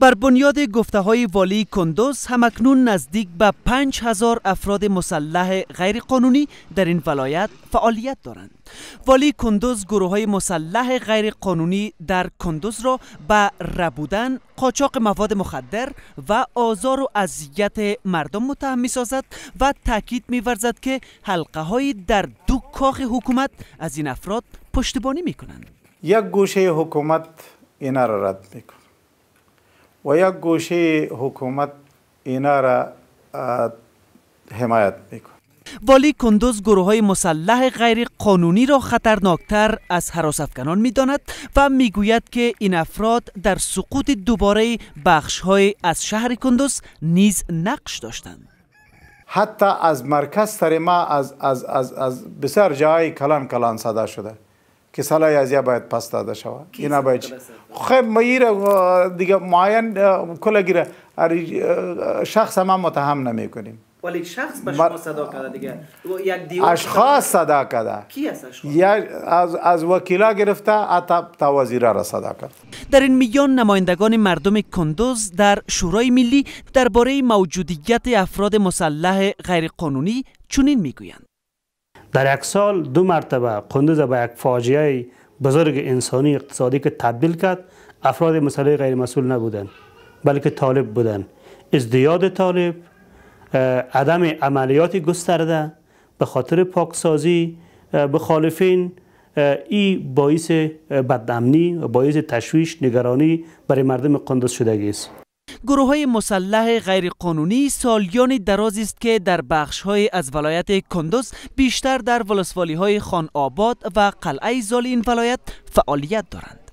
بر بنیاد گفته های والی کندوز همکنون نزدیک به 5000 افراد مسلح غیرقانونی در این ولایت فعالیت دارند. والی کندوز گروه های مسلح غیرقانونی در کندوز را به ربودن، قاچاق مواد مخدر و آزار و اذیت مردم متهم می سازد و تاکید می ورزد که حلقه های در دو کاخ حکومت از این افراد پشتبانی می کنند. یک گوشه حکومت این را رد می و یک گوشه حکومت اینا را حمایت میکنه والی کندوز گروه های مسلح غیر قانونی را خطرناکتر از حراس افکنان می داند و می گوید که این افراد در سقوط دوباره بخش های از شهر کندوز نیز نقش داشتند. حتی از مرکز تر ما از, از, از, از بسیار جای کلان کلان صدا شده که سال یازیا باید پس داده شود اینا باید خب ما دیگه معین کلا گیره شخص هم متهم نمیکنیم ولی شخص به شما صدا کرده دیگه اشخاص صدا کرده کی یا از از وکیلا گرفته اتا تا وزیرا را صدا کرد در این میان نمایندگان مردم کندوز در شورای ملی درباره موجودیت افراد مسلح غیرقانونی چنین میگویند در یک سال دو مرتبه قندوز به یک فاجعه بزرگ انسانی اقتصادی که تبدیل کرد افراد مسئله غیر مسئول نبودند بلکه طالب بودند ازدیاد طالب عدم عملیات گسترده به خاطر پاکسازی خالفین، این باعث بدامنی و باعث تشویش نگرانی برای مردم قندوز شدگی است گروه های مسلح غیرقانونی سالیان دراز است که در بخش های از ولایت کندوز بیشتر در ولسوالی های خان آباد و قلعه زال این ولایت فعالیت دارند